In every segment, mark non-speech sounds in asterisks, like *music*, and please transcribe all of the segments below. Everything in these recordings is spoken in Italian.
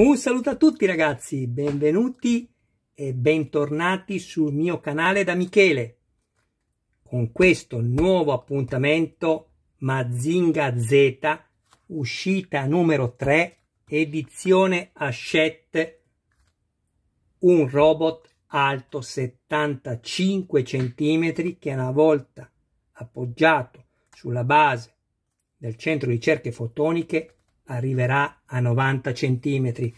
Un saluto a tutti ragazzi, benvenuti e bentornati sul mio canale da Michele con questo nuovo appuntamento Mazinga Z uscita numero 3 edizione Ascette, un robot alto 75 cm che una volta appoggiato sulla base del centro di ricerche fotoniche arriverà a 90 centimetri.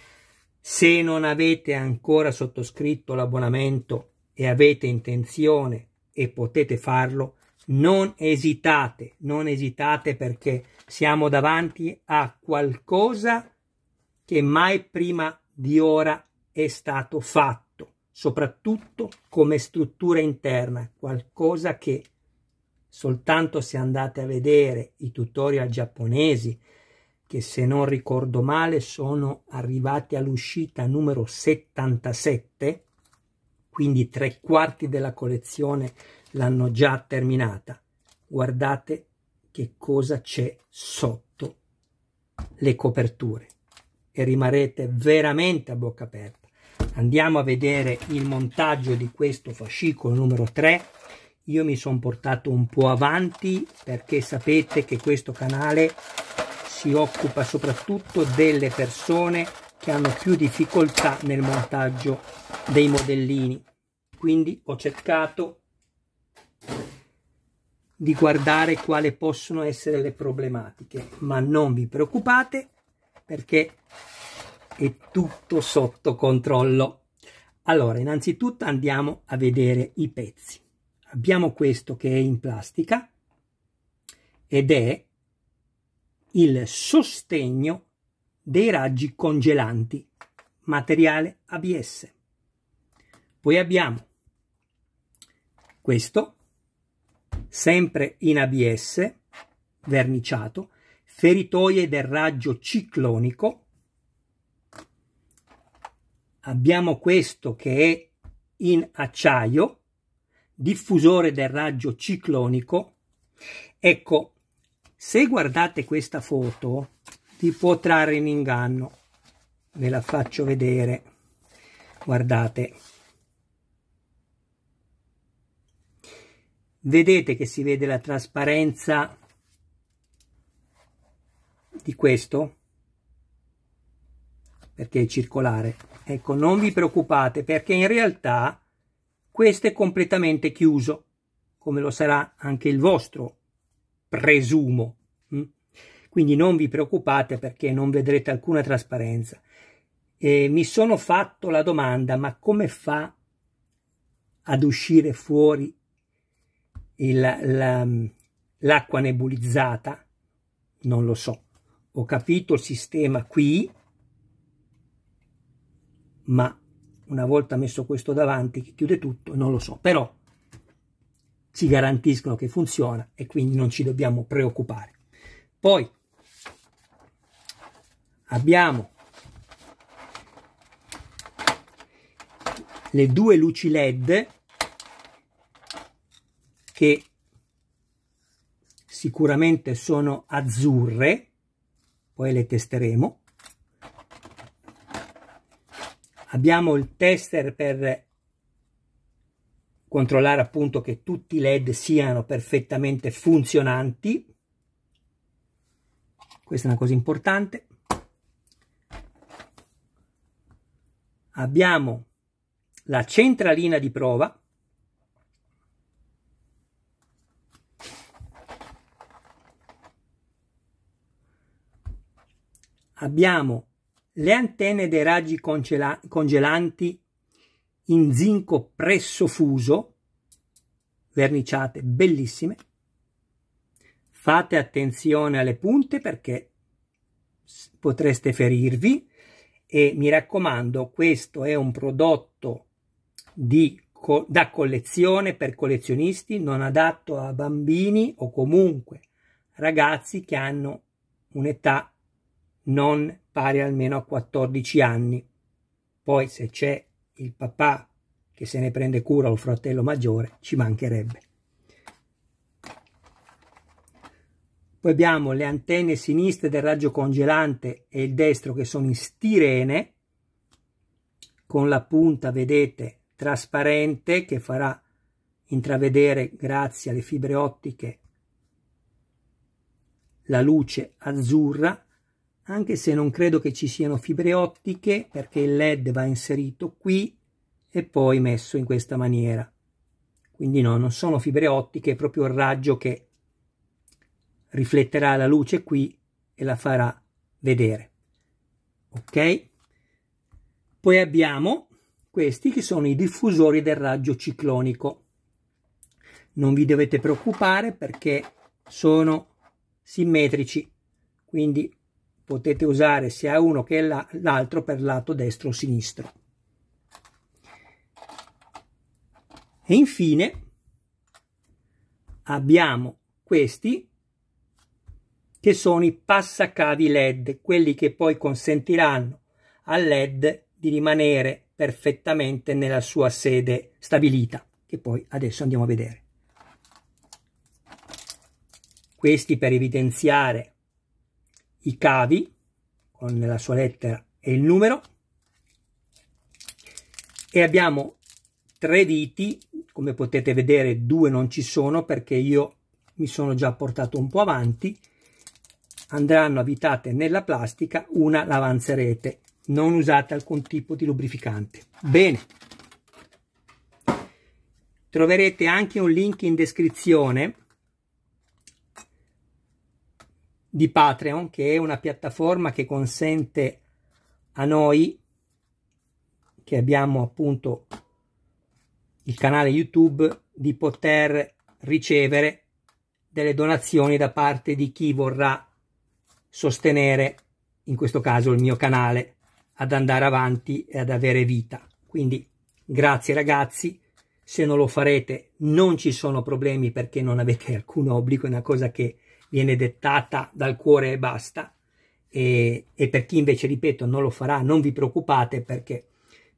Se non avete ancora sottoscritto l'abbonamento e avete intenzione e potete farlo, non esitate, non esitate perché siamo davanti a qualcosa che mai prima di ora è stato fatto, soprattutto come struttura interna, qualcosa che soltanto se andate a vedere i tutorial giapponesi che se non ricordo male sono arrivati all'uscita numero 77, quindi tre quarti della collezione l'hanno già terminata. Guardate che cosa c'è sotto le coperture e rimarrete veramente a bocca aperta. Andiamo a vedere il montaggio di questo fascicolo numero 3. Io mi sono portato un po' avanti perché sapete che questo canale si occupa soprattutto delle persone che hanno più difficoltà nel montaggio dei modellini. Quindi ho cercato di guardare quali possono essere le problematiche, ma non vi preoccupate perché è tutto sotto controllo. Allora, innanzitutto andiamo a vedere i pezzi. Abbiamo questo che è in plastica ed è il sostegno dei raggi congelanti, materiale ABS. Poi abbiamo questo, sempre in ABS, verniciato, feritoie del raggio ciclonico. Abbiamo questo che è in acciaio, diffusore del raggio ciclonico. Ecco, se guardate questa foto, ti può trarre in inganno. Ve la faccio vedere. Guardate. Vedete che si vede la trasparenza di questo? Perché è circolare. Ecco, non vi preoccupate perché in realtà questo è completamente chiuso, come lo sarà anche il vostro presumo. Mm? Quindi non vi preoccupate perché non vedrete alcuna trasparenza. E mi sono fatto la domanda, ma come fa ad uscire fuori l'acqua la, nebulizzata? Non lo so. Ho capito il sistema qui, ma una volta messo questo davanti che chiude tutto, non lo so. Però ci garantiscono che funziona e quindi non ci dobbiamo preoccupare. Poi abbiamo le due luci LED che sicuramente sono azzurre, poi le testeremo. Abbiamo il tester per controllare appunto che tutti i led siano perfettamente funzionanti questa è una cosa importante abbiamo la centralina di prova abbiamo le antenne dei raggi congela congelanti in zinco presso fuso, verniciate bellissime. Fate attenzione alle punte perché potreste ferirvi e mi raccomando questo è un prodotto di, co da collezione per collezionisti non adatto a bambini o comunque ragazzi che hanno un'età non pari almeno a 14 anni. Poi se c'è il papà che se ne prende cura o il fratello maggiore, ci mancherebbe. Poi abbiamo le antenne sinistre del raggio congelante e il destro che sono in stirene, con la punta, vedete, trasparente che farà intravedere, grazie alle fibre ottiche, la luce azzurra anche se non credo che ci siano fibre ottiche perché il led va inserito qui e poi messo in questa maniera quindi no, non sono fibre ottiche, è proprio il raggio che rifletterà la luce qui e la farà vedere. Ok? Poi abbiamo questi che sono i diffusori del raggio ciclonico. Non vi dovete preoccupare perché sono simmetrici, quindi potete usare sia uno che l'altro per lato destro o sinistro. E infine abbiamo questi che sono i passacavi LED, quelli che poi consentiranno al LED di rimanere perfettamente nella sua sede stabilita, che poi adesso andiamo a vedere. Questi per evidenziare i cavi con la sua lettera e il numero e abbiamo tre diti come potete vedere due non ci sono perché io mi sono già portato un po' avanti andranno abitate nella plastica una l'avanzerete non usate alcun tipo di lubrificante bene troverete anche un link in descrizione di Patreon, che è una piattaforma che consente a noi, che abbiamo appunto il canale YouTube, di poter ricevere delle donazioni da parte di chi vorrà sostenere, in questo caso, il mio canale ad andare avanti e ad avere vita. Quindi grazie ragazzi, se non lo farete non ci sono problemi perché non avete *laughs* alcun obbligo, è una cosa che viene dettata dal cuore e basta. E, e per chi invece, ripeto, non lo farà, non vi preoccupate perché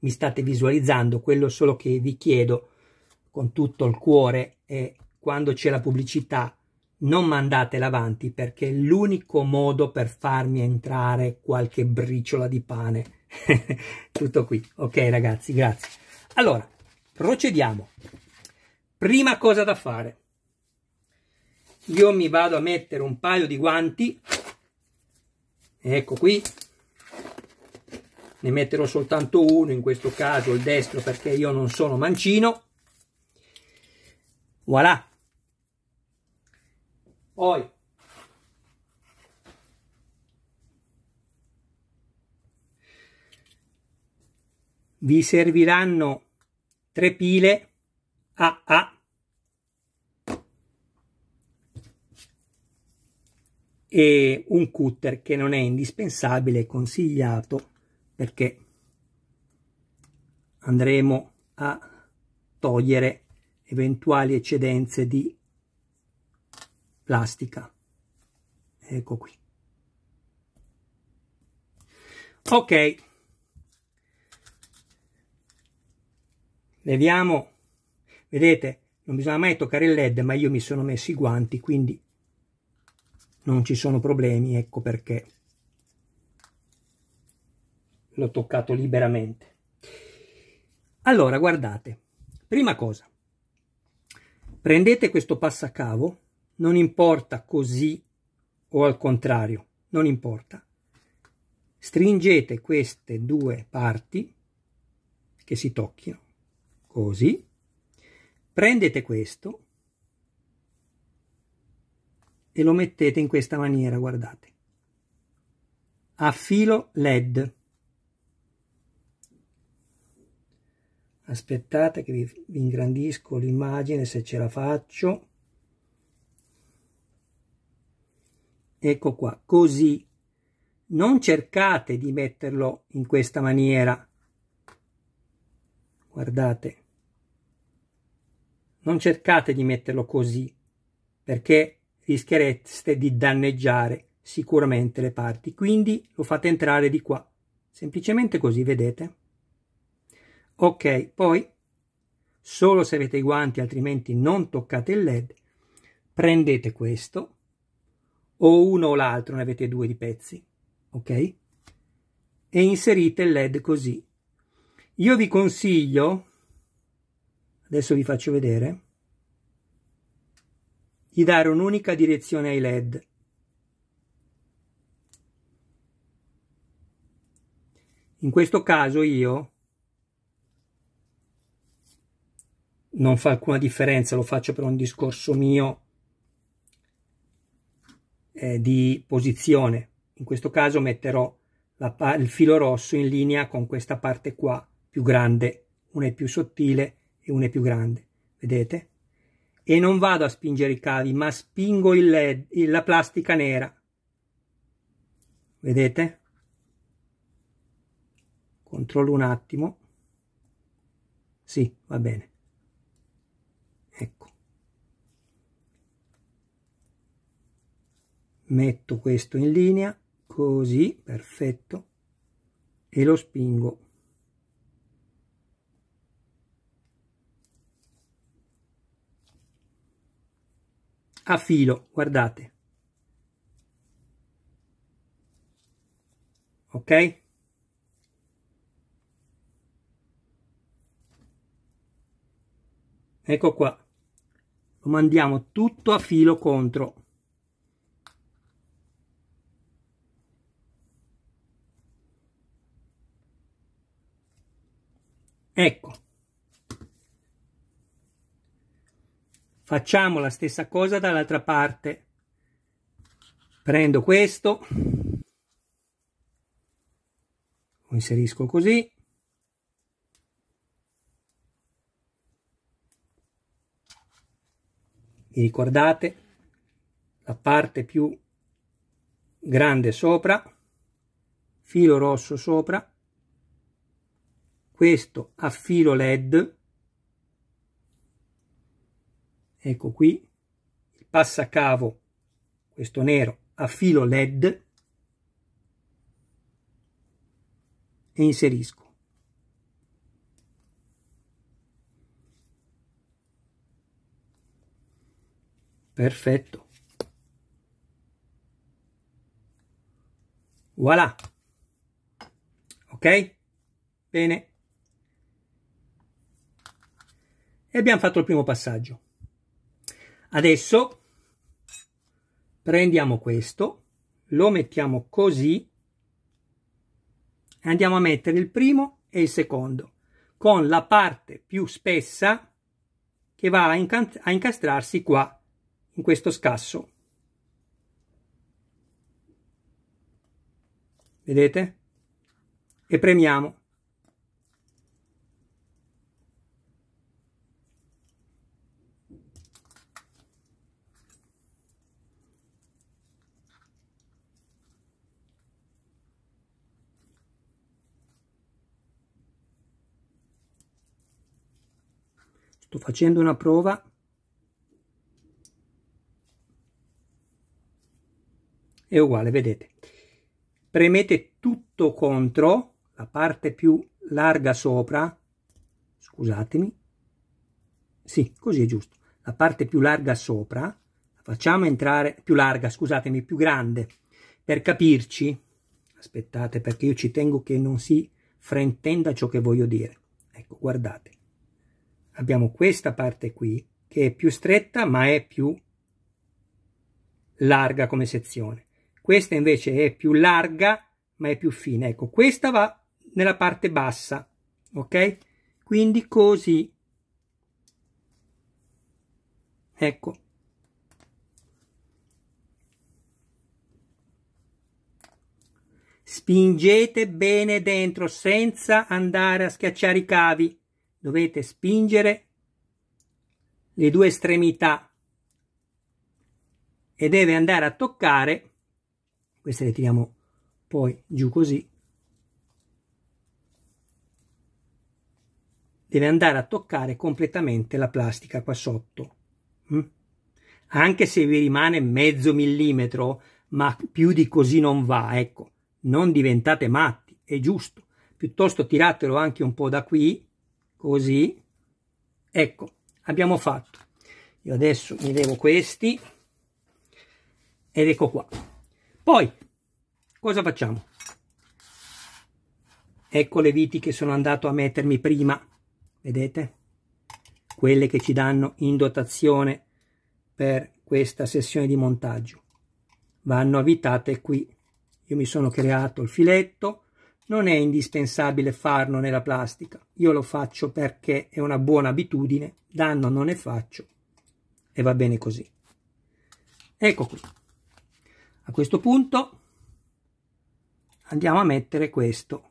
mi state visualizzando. Quello solo che vi chiedo con tutto il cuore è quando c'è la pubblicità non mandatela avanti perché è l'unico modo per farmi entrare qualche briciola di pane. *laughs* Tutto qui. Ok ragazzi, grazie. Allora, procediamo. Prima cosa da fare io mi vado a mettere un paio di guanti ecco qui ne metterò soltanto uno in questo caso il destro perché io non sono mancino voilà poi vi serviranno tre pile AA e un cutter che non è indispensabile è consigliato perché andremo a togliere eventuali eccedenze di plastica ecco qui ok leviamo vedete non bisogna mai toccare il led ma io mi sono messo i guanti quindi non ci sono problemi, ecco perché l'ho toccato liberamente. Allora, guardate, prima cosa, prendete questo passacavo, non importa così o al contrario, non importa, stringete queste due parti che si tocchino, così, prendete questo e lo mettete in questa maniera, guardate. A filo LED. Aspettate che vi, ingrandisco l'immagine se ce la faccio. Ecco qua, così. Non cercate di metterlo in questa maniera. Guardate. Non cercate di metterlo così, perché rischiereste di danneggiare sicuramente le parti, quindi lo fate entrare di qua, semplicemente così, vedete? Ok, poi, solo se avete i guanti, altrimenti non toccate il led, prendete questo, o uno o l'altro, ne avete due di pezzi, ok? E inserite il led così. Io vi consiglio, adesso vi faccio vedere, gli dare un'unica direzione ai LED. In questo caso io non fa alcuna differenza, lo faccio per un discorso mio eh, di posizione. In questo caso metterò la, il filo rosso in linea con questa parte qua più grande, una è più sottile e una è più grande. Vedete? e non vado a spingere i cavi ma spingo il led la plastica nera vedete controllo un attimo sì va bene ecco metto questo in linea così perfetto e lo spingo a filo, guardate. Ok? Ecco qua. Lo mandiamo tutto a filo contro. Ecco, facciamo la stessa cosa dall'altra parte prendo questo lo inserisco così vi ricordate la parte più grande sopra filo rosso sopra questo a filo led ecco qui il passacavo questo nero a filo led e inserisco perfetto voilà ok bene e abbiamo fatto il primo passaggio Adesso prendiamo questo, lo mettiamo così e andiamo a mettere il primo e il secondo con la parte più spessa che va a, inca a incastrarsi qua in questo scasso. Vedete? E premiamo. sto facendo una prova è uguale vedete premete tutto contro la parte più larga sopra scusatemi sì così è giusto la parte più larga sopra la facciamo entrare più larga scusatemi più grande per capirci aspettate perché io ci tengo che non si fraintenda ciò che voglio dire ecco guardate abbiamo questa parte qui che è più stretta ma è più larga come sezione. Questa invece è più larga ma è più fine. Ecco, questa va nella parte bassa, ok? Quindi così. Ecco. Spingete bene dentro senza andare a schiacciare i cavi dovete spingere le due estremità e deve andare a toccare queste le tiriamo poi giù così deve andare a toccare completamente la plastica qua sotto mm? anche se vi rimane mezzo millimetro ma più di così non va ecco non diventate matti è giusto piuttosto tiratelo anche un po da qui così ecco abbiamo fatto io adesso mi levo questi ed ecco qua poi cosa facciamo ecco le viti che sono andato a mettermi prima vedete quelle che ci danno in dotazione per questa sessione di montaggio vanno avvitate qui io mi sono creato il filetto non è indispensabile farlo nella plastica, io lo faccio perché è una buona abitudine, danno non ne faccio e va bene così. Ecco qui. A questo punto andiamo a mettere questo.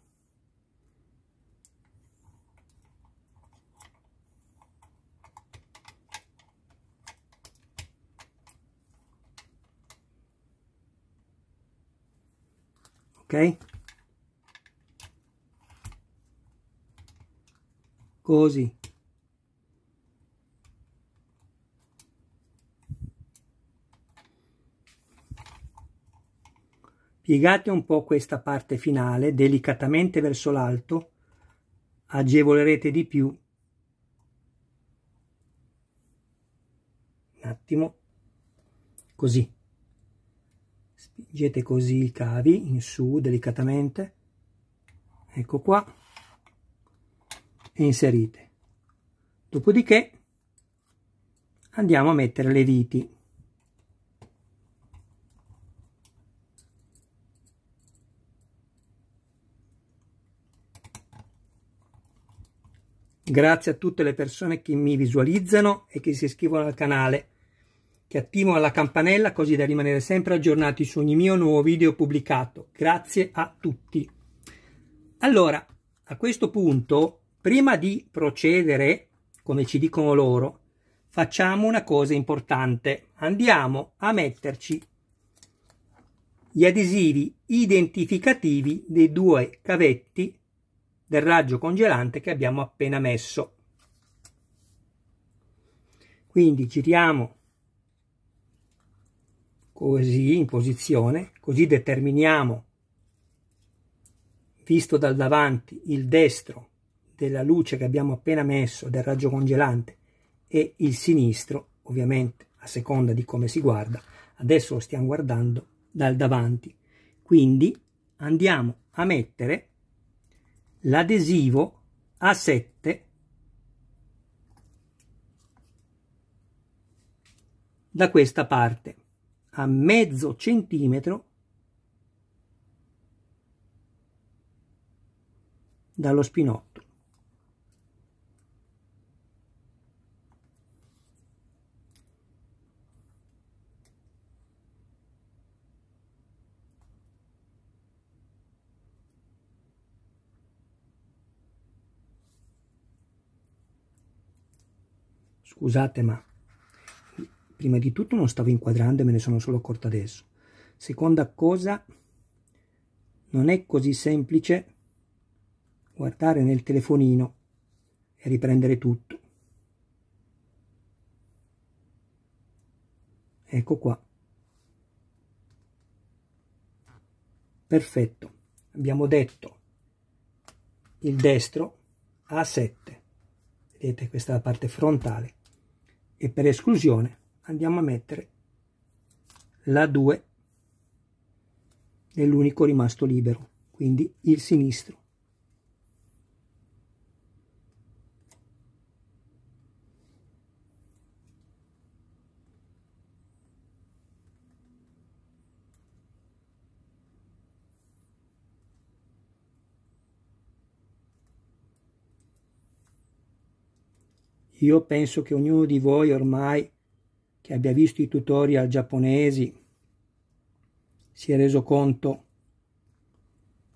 Ok? così piegate un po questa parte finale delicatamente verso l'alto agevolerete di più un attimo così spingete così i cavi in su delicatamente ecco qua e inserite. Dopodiché andiamo a mettere le viti. Grazie a tutte le persone che mi visualizzano e che si iscrivono al canale, che attivano la campanella così da rimanere sempre aggiornati su ogni mio nuovo video pubblicato. Grazie a tutti. Allora, a questo punto Prima di procedere, come ci dicono loro, facciamo una cosa importante. Andiamo a metterci gli adesivi identificativi dei due cavetti del raggio congelante che abbiamo appena messo. Quindi giriamo così in posizione, così determiniamo visto dal davanti il destro della luce che abbiamo appena messo del raggio congelante e il sinistro, ovviamente a seconda di come si guarda, adesso lo stiamo guardando dal davanti. Quindi andiamo a mettere l'adesivo A7 da questa parte a mezzo centimetro dallo spinotto. Scusate, ma prima di tutto non stavo inquadrando e me ne sono solo accorta adesso. Seconda cosa, non è così semplice guardare nel telefonino e riprendere tutto. Ecco qua. Perfetto. Abbiamo detto il destro A7. Vedete questa è la parte frontale e per esclusione andiamo a mettere la 2 è rimasto libero quindi il sinistro Io penso che ognuno di voi ormai che abbia visto i tutorial giapponesi si è reso conto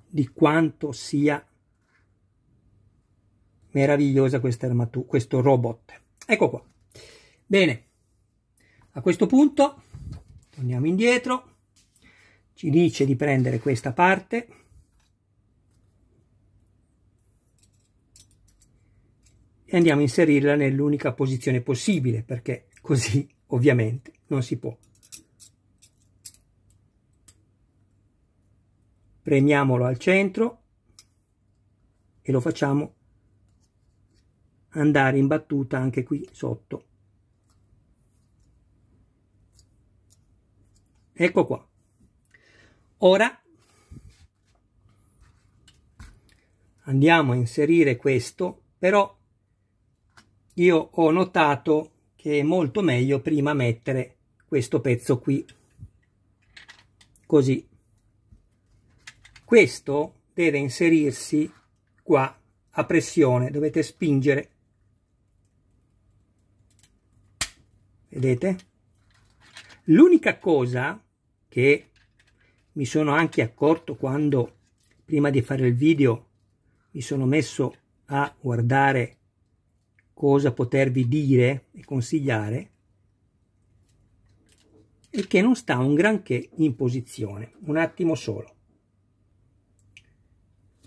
di quanto sia meravigliosa questa armatura, questo robot. Ecco qua. Bene, a questo punto torniamo indietro, ci dice di prendere questa parte e andiamo a inserirla nell'unica posizione possibile perché così *laughs* ovviamente non si può. Premiamolo al centro e lo facciamo andare in battuta anche qui sotto. Ecco qua. Ora andiamo a inserire questo, però io ho notato che è molto meglio prima mettere questo pezzo qui così questo deve inserirsi qua a pressione dovete spingere vedete l'unica cosa che mi sono anche accorto quando prima di fare il video mi sono messo a guardare cosa potervi dire e consigliare e che non sta un granché in posizione. Un attimo solo.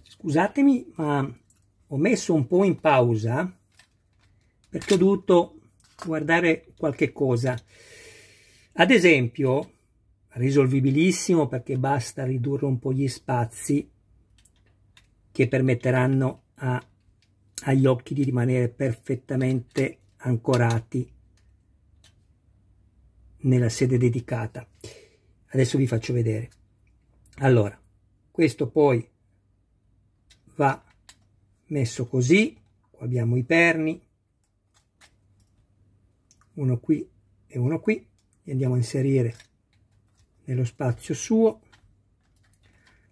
Scusatemi, ma ho messo un po' in pausa perché ho dovuto guardare qualche cosa. Ad esempio, risolvibilissimo perché basta ridurre un po' gli spazi che permetteranno a agli occhi di rimanere perfettamente ancorati nella sede dedicata. Adesso vi faccio vedere. Allora, questo poi va messo così, qua abbiamo i perni, uno qui e uno qui, li andiamo a inserire nello spazio suo.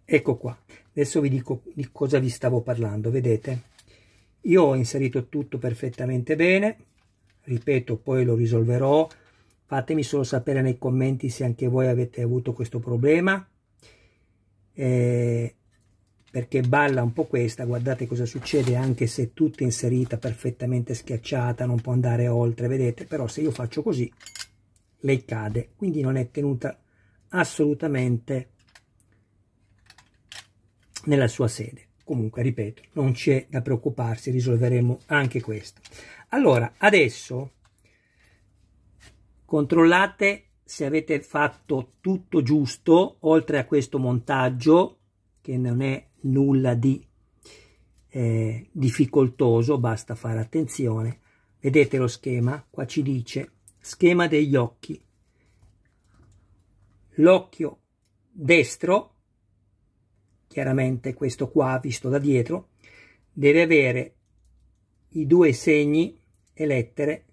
Ecco qua. Adesso vi dico di cosa vi stavo parlando, vedete? Io ho inserito tutto perfettamente bene, ripeto poi lo risolverò, fatemi solo sapere nei commenti se anche voi avete avuto questo problema, eh, perché balla un po' questa, guardate cosa succede anche se tutta inserita, perfettamente schiacciata, non può andare oltre, vedete, però se io faccio così, lei cade, quindi non è tenuta assolutamente nella sua sede. Comunque, ripeto, non c'è da preoccuparsi, risolveremo anche questo. Allora, adesso controllate se avete fatto tutto giusto, oltre a questo montaggio, che non è nulla di eh, difficoltoso, basta fare attenzione. Vedete lo schema? Qua ci dice schema degli occhi. L'occhio destro chiaramente questo qua visto da dietro, deve avere i due segni e lettere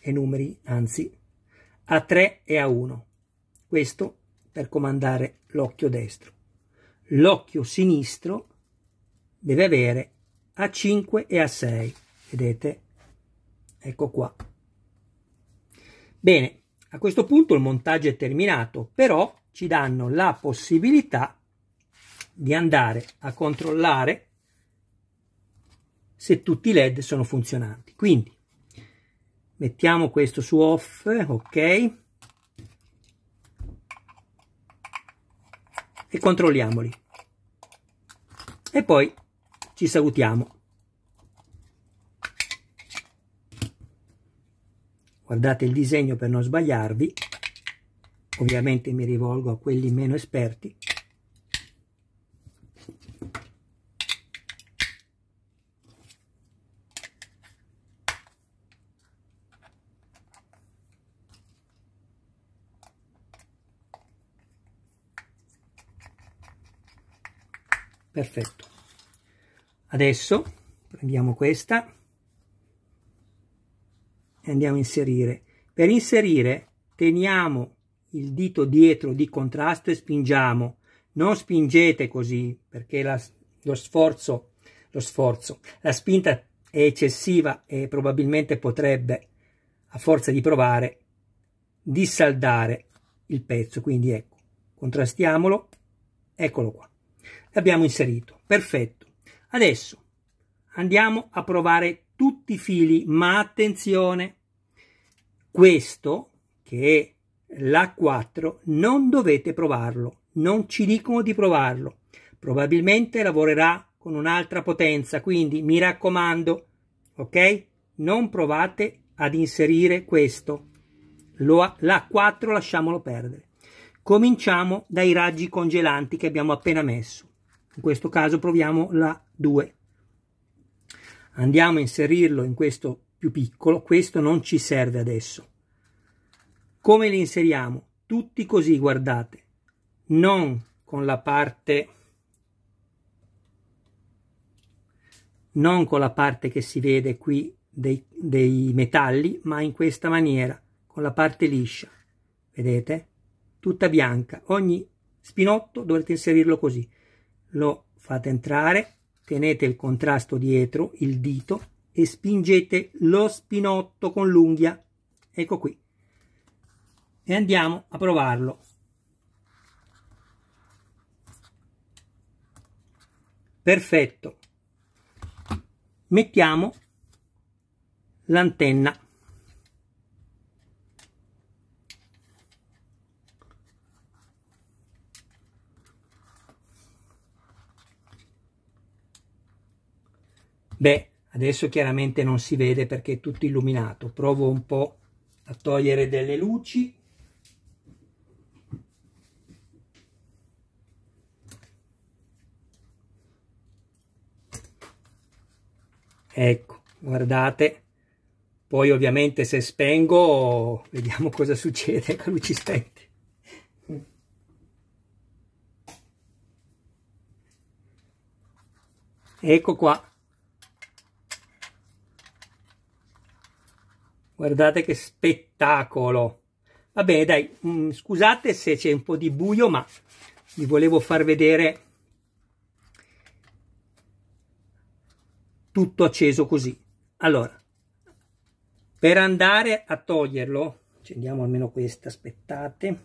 e numeri, anzi, A3 e A1. Questo per comandare l'occhio destro. L'occhio sinistro deve avere A5 e A6, vedete? Ecco qua. Bene, a questo punto il montaggio è terminato, però ci danno la possibilità di andare a controllare se tutti i led sono funzionanti. Quindi mettiamo questo su off, ok, e controlliamoli. E poi ci salutiamo. Guardate il disegno per non sbagliarvi, ovviamente mi rivolgo a quelli meno esperti. Adesso prendiamo questa e andiamo a inserire. Per inserire teniamo il dito dietro di contrasto e spingiamo. Non spingete così perché la, lo sforzo, lo sforzo, la spinta è eccessiva e probabilmente potrebbe, a forza di provare, dissaldare il pezzo. Quindi ecco, contrastiamolo, eccolo qua. L'abbiamo inserito, perfetto. Adesso andiamo a provare tutti i fili, ma attenzione, questo che è l'A4 non dovete provarlo, non ci dicono di provarlo, probabilmente lavorerà con un'altra potenza, quindi mi raccomando, ok? Non provate ad inserire questo, l'A4 lasciamolo perdere. Cominciamo dai raggi congelanti che abbiamo appena messo in questo caso proviamo la 2 andiamo a inserirlo in questo più piccolo questo non ci serve adesso come li inseriamo tutti così guardate non con la parte non con la parte che si vede qui dei, dei metalli ma in questa maniera con la parte liscia vedete tutta bianca ogni spinotto dovrete inserirlo così lo fate entrare, tenete il contrasto dietro, il dito, e spingete lo spinotto con l'unghia. Ecco qui. E andiamo a provarlo. Perfetto. Mettiamo l'antenna. Beh, adesso chiaramente non si vede perché è tutto illuminato. Provo un po' a togliere delle luci. Ecco, guardate. Poi ovviamente se spengo vediamo *laughs* cosa succede con luci spente. Ecco qua. Guardate che spettacolo! Va bene, dai, mm, scusate se c'è un po' di buio, ma vi volevo far vedere tutto acceso così. Allora, per andare a toglierlo, accendiamo almeno questa, aspettate.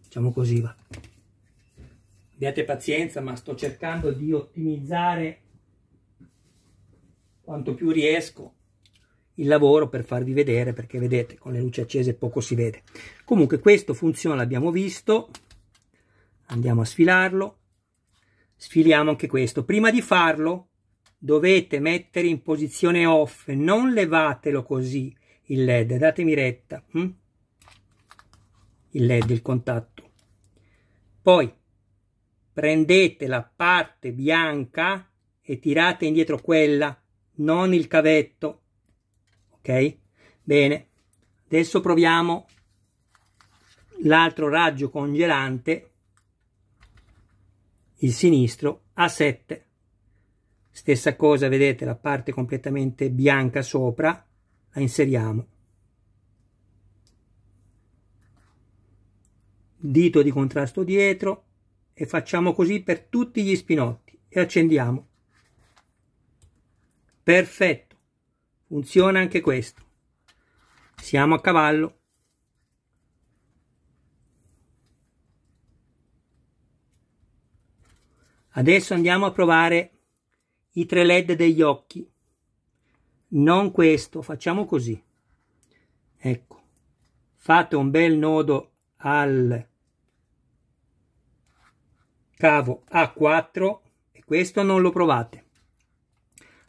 Facciamo così, va abbiate pazienza ma sto cercando di ottimizzare quanto più riesco il lavoro per farvi vedere perché vedete con le luci accese poco si vede comunque questo funziona l'abbiamo visto andiamo a sfilarlo sfiliamo anche questo prima di farlo dovete mettere in posizione off non levatelo così il led datemi retta hm? il led il contatto poi prendete la parte bianca e tirate indietro quella, non il cavetto. Ok? Bene. Adesso proviamo l'altro raggio congelante, il sinistro, a 7. Stessa cosa, vedete la parte completamente bianca sopra, la inseriamo. Dito di contrasto dietro, e facciamo così per tutti gli spinotti e accendiamo. Perfetto, funziona anche questo. Siamo a cavallo. Adesso andiamo a provare i tre led degli occhi. Non questo, facciamo così. Ecco, fate un bel nodo al cavo A4 e questo non lo provate.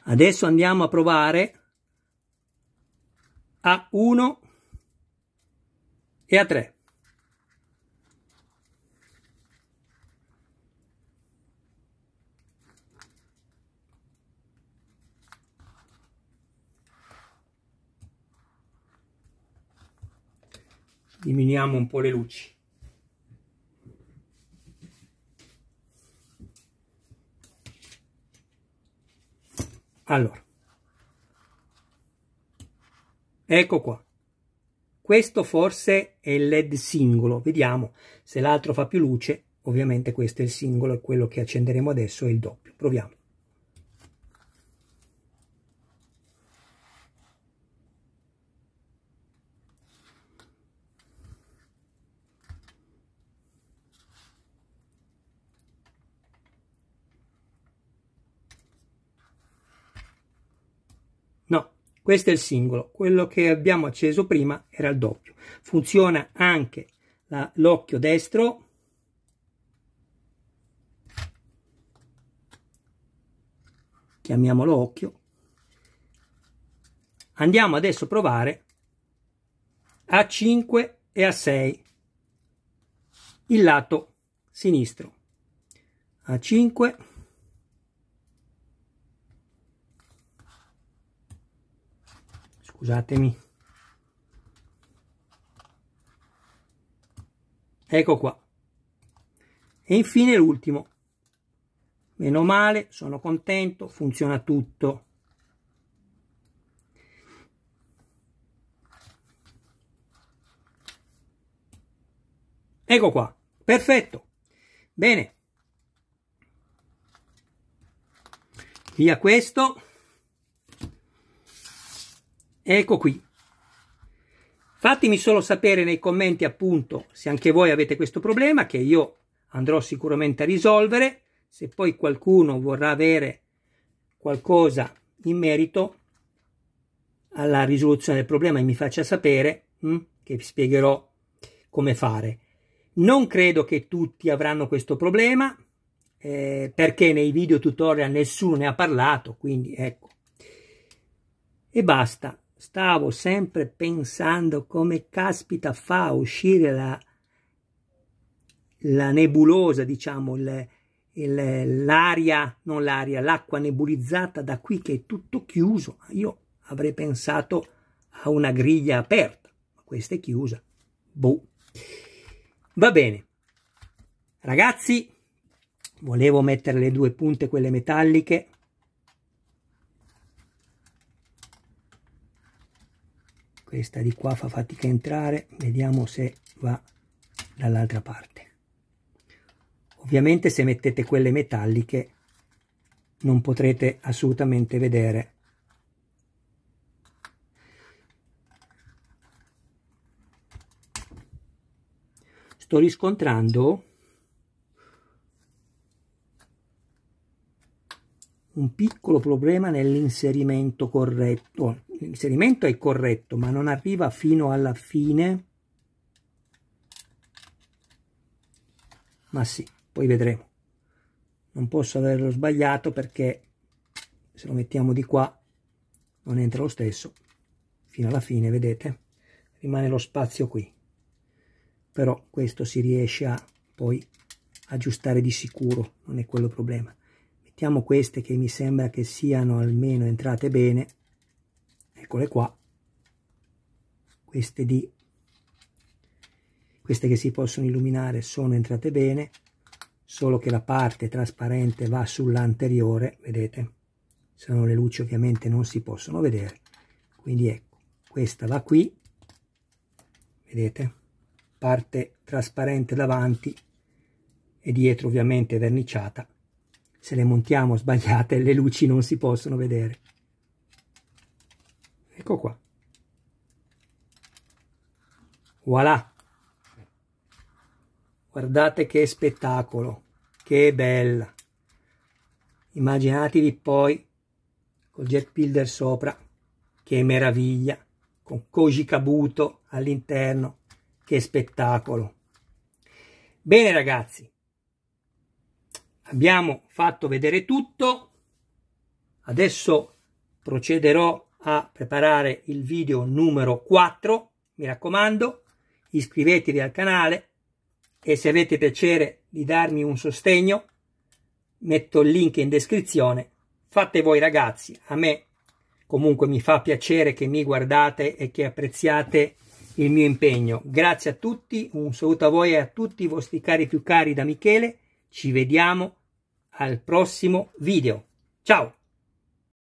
Adesso andiamo a provare A1 e A3. Diminuiamo un po' le luci. Allora, ecco qua. Questo forse è il LED singolo, vediamo se l'altro fa più luce. Ovviamente questo è il singolo e quello che accenderemo adesso è il doppio. Proviamo. No, questo è il singolo, quello che abbiamo acceso prima era il doppio. Funziona anche l'occhio destro. Chiamiamolo occhio. Andiamo adesso a provare a 5 e a 6 il lato sinistro. A 5 scusatemi ecco qua e infine l'ultimo meno male sono contento funziona tutto ecco qua perfetto bene via questo Ecco qui. Fatemi solo sapere nei commenti appunto se anche voi avete questo problema che io andrò sicuramente a risolvere. Se poi qualcuno vorrà avere qualcosa in merito alla risoluzione del problema mi faccia sapere hm, che vi spiegherò come fare. Non credo che tutti avranno questo problema eh, perché nei video tutorial nessuno ne ha parlato, quindi ecco. E basta. Stavo sempre pensando come caspita fa a uscire la, la nebulosa, diciamo, il, il, l'aria, non l'aria, l'acqua nebulizzata da qui che è tutto chiuso. Io avrei pensato a una griglia aperta, ma questa è chiusa. Boh. Va bene. Ragazzi, volevo mettere le due punte, quelle metalliche, questa di qua fa fatica a entrare vediamo se va dall'altra parte ovviamente se mettete quelle metalliche non potrete assolutamente vedere sto riscontrando un piccolo problema nell'inserimento corretto. L'inserimento è corretto, ma non arriva fino alla fine. Ma sì, poi vedremo. Non posso averlo sbagliato perché se lo mettiamo di qua non entra lo stesso. Fino alla fine, vedete? Rimane lo spazio qui. Però questo si riesce a poi aggiustare di sicuro, non è quello il problema mettiamo queste che mi sembra che siano almeno entrate bene eccole qua queste di queste che si possono illuminare sono entrate bene solo che la parte trasparente va sull'anteriore vedete se no le luci ovviamente non si possono vedere quindi ecco questa va qui vedete parte trasparente davanti e dietro ovviamente verniciata se le montiamo sbagliate le luci non si possono vedere. Ecco qua. Voilà. Guardate che spettacolo, che bella. Immaginatevi poi col jet builder sopra, che meraviglia, con Koji Kabuto all'interno, che spettacolo. Bene ragazzi, abbiamo fatto vedere tutto adesso procederò a preparare il video numero 4 mi raccomando iscrivetevi al canale e se avete piacere di darmi un sostegno metto il link in descrizione fate voi ragazzi a me comunque mi fa piacere che mi guardate e che apprezziate il mio impegno grazie a tutti un saluto a voi e a tutti i vostri cari più cari da Michele ci vediamo al prossimo video. Ciao!